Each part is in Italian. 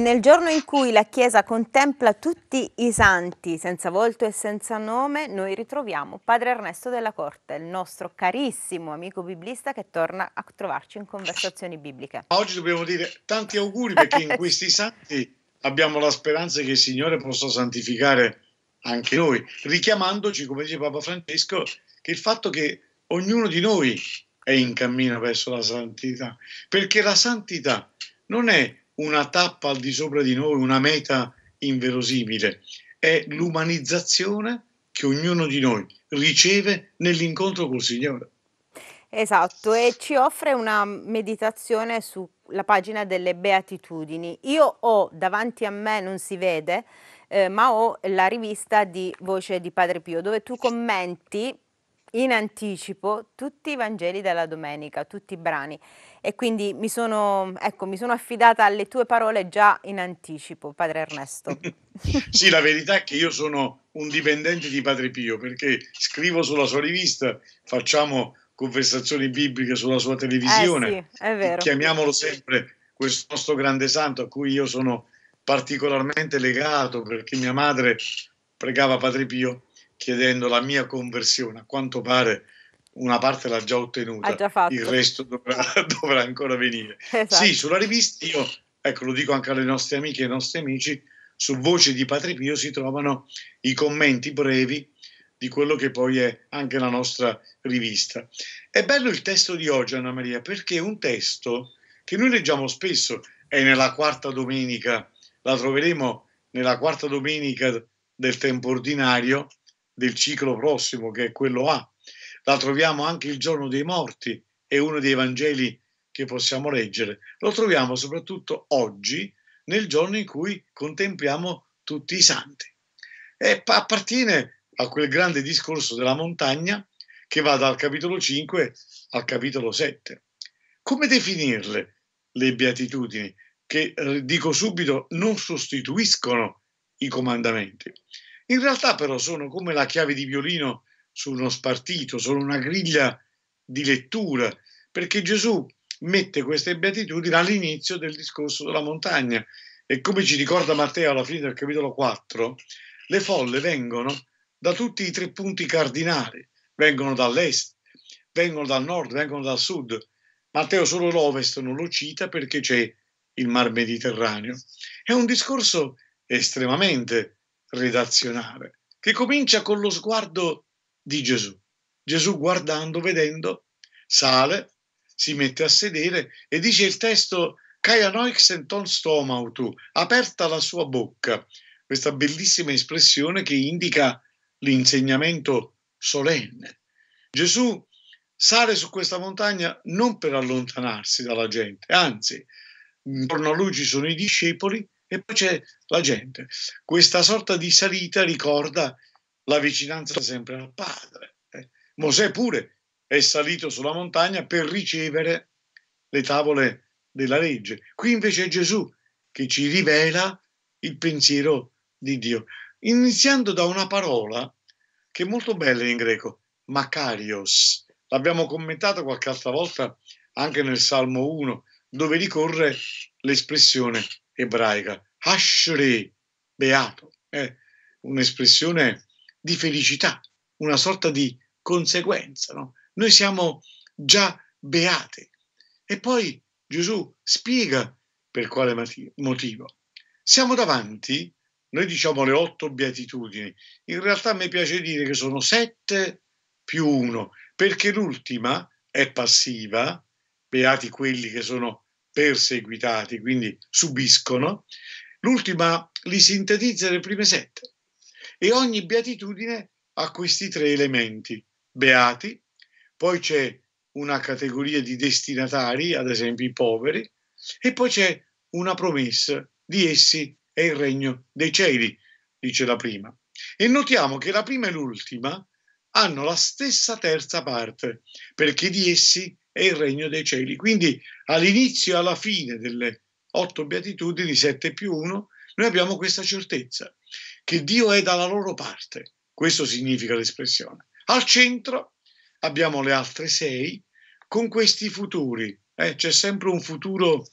nel giorno in cui la Chiesa contempla tutti i santi, senza volto e senza nome, noi ritroviamo Padre Ernesto della Corte, il nostro carissimo amico biblista che torna a trovarci in conversazioni bibliche. Oggi dobbiamo dire tanti auguri perché in questi santi abbiamo la speranza che il Signore possa santificare anche noi, richiamandoci, come dice Papa Francesco, che il fatto che ognuno di noi è in cammino verso la santità, perché la santità non è una tappa al di sopra di noi, una meta inverosimile, è l'umanizzazione che ognuno di noi riceve nell'incontro col Signore. Esatto, e ci offre una meditazione sulla pagina delle beatitudini. Io ho davanti a me, non si vede, eh, ma ho la rivista di Voce di Padre Pio, dove tu commenti in anticipo tutti i Vangeli della domenica, tutti i brani e quindi mi sono, ecco, mi sono affidata alle tue parole già in anticipo, padre Ernesto. sì, la verità è che io sono un dipendente di Padre Pio perché scrivo sulla sua rivista, facciamo conversazioni bibliche sulla sua televisione, eh sì, chiamiamolo sempre questo nostro grande santo a cui io sono particolarmente legato perché mia madre pregava Padre Pio chiedendo la mia conversione. A quanto pare una parte l'ha già ottenuta, già il resto dovrà, dovrà ancora venire. Esatto. Sì, sulla rivista io, ecco lo dico anche alle nostre amiche e ai nostri amici, su Voce di Pio si trovano i commenti brevi di quello che poi è anche la nostra rivista. È bello il testo di oggi, Anna Maria, perché è un testo che noi leggiamo spesso è nella quarta domenica, la troveremo nella quarta domenica del tempo ordinario, del ciclo prossimo, che è quello A. La troviamo anche il giorno dei morti, è uno dei Vangeli che possiamo leggere. Lo troviamo soprattutto oggi, nel giorno in cui contempliamo tutti i santi. E appartiene a quel grande discorso della montagna che va dal capitolo 5 al capitolo 7. Come definirle le beatitudini che, dico subito, non sostituiscono i comandamenti? In realtà però sono come la chiave di violino su uno spartito, sono una griglia di lettura, perché Gesù mette queste beatitudini all'inizio del discorso della montagna. E come ci ricorda Matteo alla fine del capitolo 4, le folle vengono da tutti i tre punti cardinali, vengono dall'est, vengono dal nord, vengono dal sud. Matteo solo l'ovest non lo cita perché c'è il mar Mediterraneo. È un discorso estremamente redazionale, che comincia con lo sguardo di Gesù. Gesù guardando, vedendo, sale, si mette a sedere e dice il testo Kaianoix enton stomautu, aperta la sua bocca, questa bellissima espressione che indica l'insegnamento solenne. Gesù sale su questa montagna non per allontanarsi dalla gente, anzi, intorno a lui ci sono i discepoli e poi c'è la gente. Questa sorta di salita ricorda la vicinanza sempre al padre. Eh. Mosè pure è salito sulla montagna per ricevere le tavole della legge. Qui invece è Gesù che ci rivela il pensiero di Dio, iniziando da una parola che è molto bella in greco, Makarios. L'abbiamo commentato qualche altra volta anche nel Salmo 1, dove ricorre l'espressione ebraica, Ashri, beato, è eh, un'espressione di felicità, una sorta di conseguenza. No? Noi siamo già beati. E poi Gesù spiega per quale motivo. Siamo davanti, noi diciamo le otto beatitudini, in realtà mi piace dire che sono sette più uno, perché l'ultima è passiva, beati quelli che sono perseguitati, quindi subiscono, l'ultima li sintetizza le prime sette e ogni beatitudine ha questi tre elementi, beati, poi c'è una categoria di destinatari, ad esempio i poveri, e poi c'è una promessa, di essi è il regno dei cieli, dice la prima. E notiamo che la prima e l'ultima hanno la stessa terza parte, perché di essi è il regno dei cieli. Quindi all'inizio e alla fine delle otto beatitudini, 7 più 1, noi abbiamo questa certezza che Dio è dalla loro parte. Questo significa l'espressione. Al centro abbiamo le altre sei con questi futuri. Eh, c'è sempre un futuro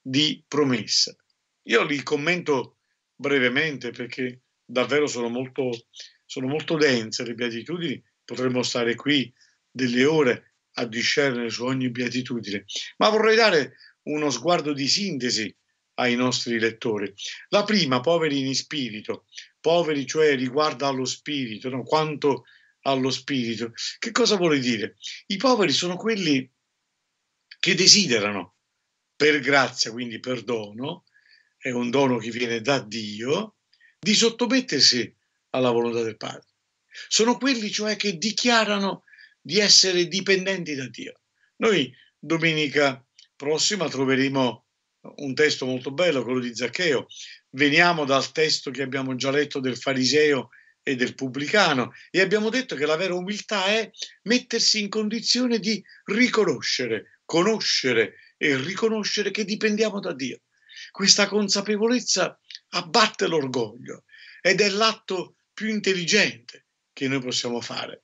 di promessa. Io li commento brevemente perché davvero sono molto, sono molto dense le beatitudini, potremmo stare qui delle ore a discernere su ogni beatitudine, ma vorrei dare uno sguardo di sintesi ai nostri lettori. La prima, poveri in spirito, poveri cioè riguardo allo spirito, no? quanto allo spirito. Che cosa vuole dire? I poveri sono quelli che desiderano per grazia, quindi per dono, è un dono che viene da Dio, di sottomettersi alla volontà del Padre. Sono quelli cioè che dichiarano di essere dipendenti da Dio. Noi domenica prossima troveremo un testo molto bello, quello di Zaccheo. Veniamo dal testo che abbiamo già letto del fariseo e del pubblicano e abbiamo detto che la vera umiltà è mettersi in condizione di riconoscere, conoscere e riconoscere che dipendiamo da Dio. Questa consapevolezza abbatte l'orgoglio ed è l'atto più intelligente che noi possiamo fare.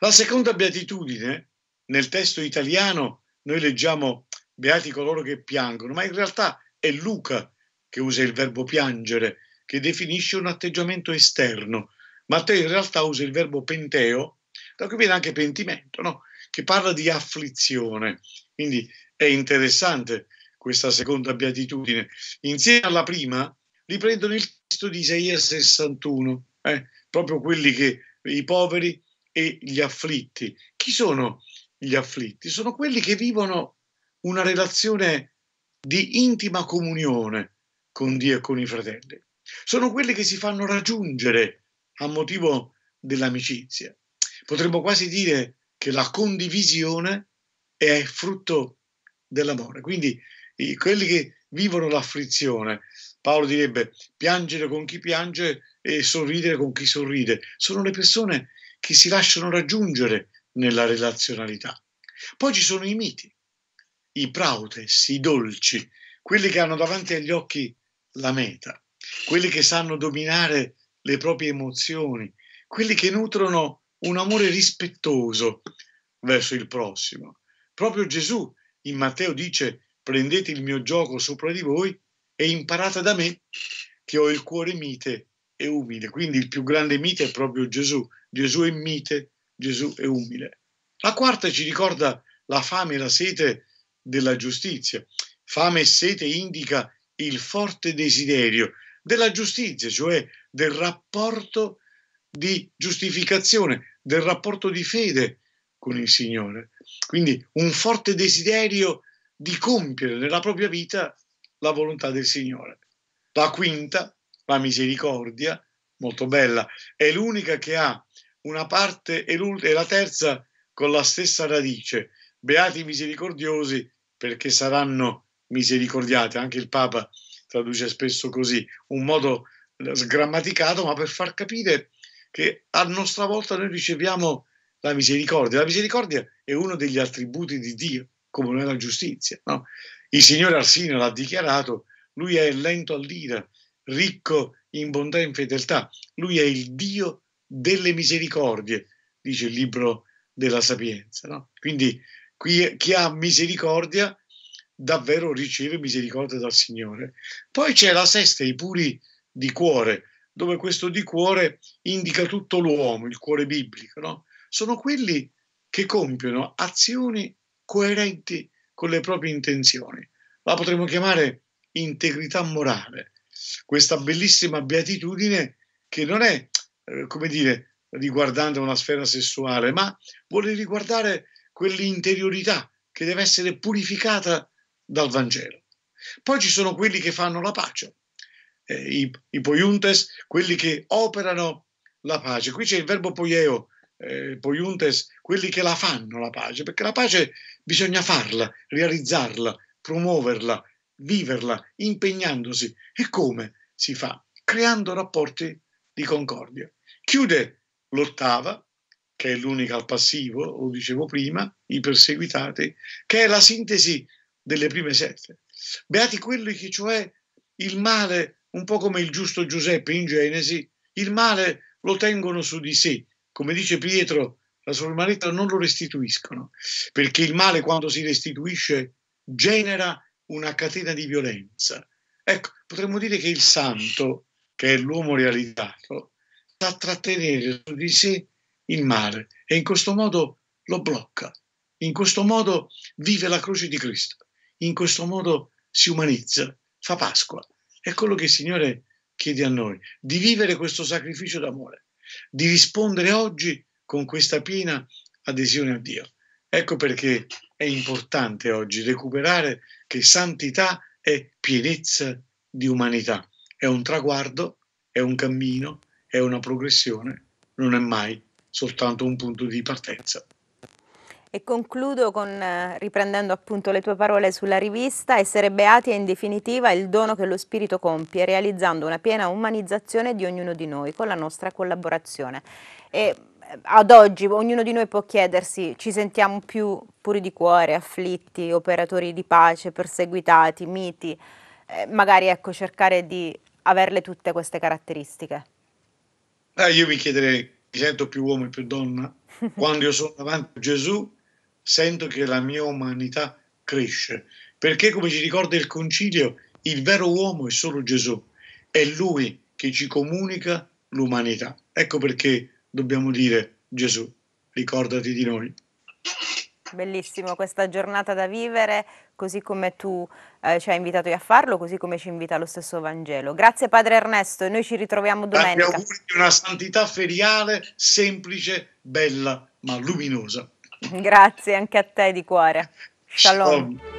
La seconda beatitudine, nel testo italiano, noi leggiamo beati coloro che piangono, ma in realtà è Luca che usa il verbo piangere, che definisce un atteggiamento esterno. Matteo in realtà usa il verbo penteo, da cui viene anche pentimento, no? che parla di afflizione. Quindi è interessante questa seconda beatitudine. Insieme alla prima riprendono il testo di Isaia 61, eh? proprio quelli che i poveri e gli afflitti. Chi sono gli afflitti? Sono quelli che vivono una relazione di intima comunione con Dio e con i fratelli. Sono quelli che si fanno raggiungere a motivo dell'amicizia. Potremmo quasi dire che la condivisione è frutto dell'amore. Quindi quelli che vivono l'afflizione, Paolo direbbe piangere con chi piange e sorridere con chi sorride, sono le persone che si lasciano raggiungere nella relazionalità. Poi ci sono i miti, i prautes, i dolci, quelli che hanno davanti agli occhi la meta, quelli che sanno dominare le proprie emozioni, quelli che nutrono un amore rispettoso verso il prossimo. Proprio Gesù in Matteo dice prendete il mio gioco sopra di voi e imparate da me che ho il cuore mite e umile. Quindi il più grande mite è proprio Gesù. Gesù è mite, Gesù è umile. La quarta ci ricorda la fame e la sete della giustizia. Fame e sete indica il forte desiderio della giustizia, cioè del rapporto di giustificazione, del rapporto di fede con il Signore. Quindi un forte desiderio di compiere nella propria vita la volontà del Signore. La quinta la misericordia, molto bella, è l'unica che ha una parte e, e la terza con la stessa radice, beati i misericordiosi perché saranno misericordiati, anche il Papa traduce spesso così, un modo eh, sgrammaticato, ma per far capire che a nostra volta noi riceviamo la misericordia. La misericordia è uno degli attributi di Dio, come non è la giustizia. No? Il Signore Arsino l'ha dichiarato, lui è lento all'ira, ricco in bontà e in fedeltà. Lui è il Dio delle misericordie, dice il libro della Sapienza. No? Quindi qui, chi ha misericordia davvero riceve misericordia dal Signore. Poi c'è la sesta, i puri di cuore, dove questo di cuore indica tutto l'uomo, il cuore biblico. No? Sono quelli che compiono azioni coerenti con le proprie intenzioni. La potremmo chiamare integrità morale questa bellissima beatitudine che non è, eh, come dire, riguardante una sfera sessuale, ma vuole riguardare quell'interiorità che deve essere purificata dal Vangelo. Poi ci sono quelli che fanno la pace, eh, i, i poiuntes, quelli che operano la pace. Qui c'è il verbo poieo, eh, poiuntes, quelli che la fanno la pace, perché la pace bisogna farla, realizzarla, promuoverla, viverla, impegnandosi. E come si fa? Creando rapporti di concordia. Chiude l'ottava, che è l'unica al passivo, lo dicevo prima, i perseguitati, che è la sintesi delle prime sette. Beati quelli che cioè il male, un po' come il giusto Giuseppe in Genesi, il male lo tengono su di sé, come dice Pietro, la sua maletta non lo restituiscono, perché il male quando si restituisce genera una catena di violenza. Ecco, potremmo dire che il santo, che è l'uomo realizzato, sa trattenere su di sé il male e in questo modo lo blocca. In questo modo vive la croce di Cristo, in questo modo si umanizza, fa Pasqua. È quello che il Signore chiede a noi, di vivere questo sacrificio d'amore, di rispondere oggi con questa piena adesione a Dio. Ecco perché è importante oggi recuperare che santità è pienezza di umanità. È un traguardo, è un cammino, è una progressione, non è mai soltanto un punto di partenza. E concludo con, eh, riprendendo appunto le tue parole sulla rivista, essere beati è in definitiva il dono che lo Spirito compie, realizzando una piena umanizzazione di ognuno di noi con la nostra collaborazione. E eh, ad oggi ognuno di noi può chiedersi, ci sentiamo più puri di cuore, afflitti, operatori di pace, perseguitati, miti, eh, magari ecco, cercare di averle tutte queste caratteristiche. Eh, io mi chiederei, mi sento più uomo e più donna? Quando io sono davanti a Gesù sento che la mia umanità cresce, perché come ci ricorda il concilio, il vero uomo è solo Gesù, è lui che ci comunica l'umanità. Ecco perché dobbiamo dire Gesù, ricordati di noi. Bellissimo questa giornata da vivere, così come tu eh, ci hai invitato a farlo, così come ci invita lo stesso Vangelo. Grazie Padre Ernesto noi ci ritroviamo domenica. Tanti auguri di una santità feriale semplice, bella, ma luminosa. Grazie anche a te di cuore. Shalom. Shalom.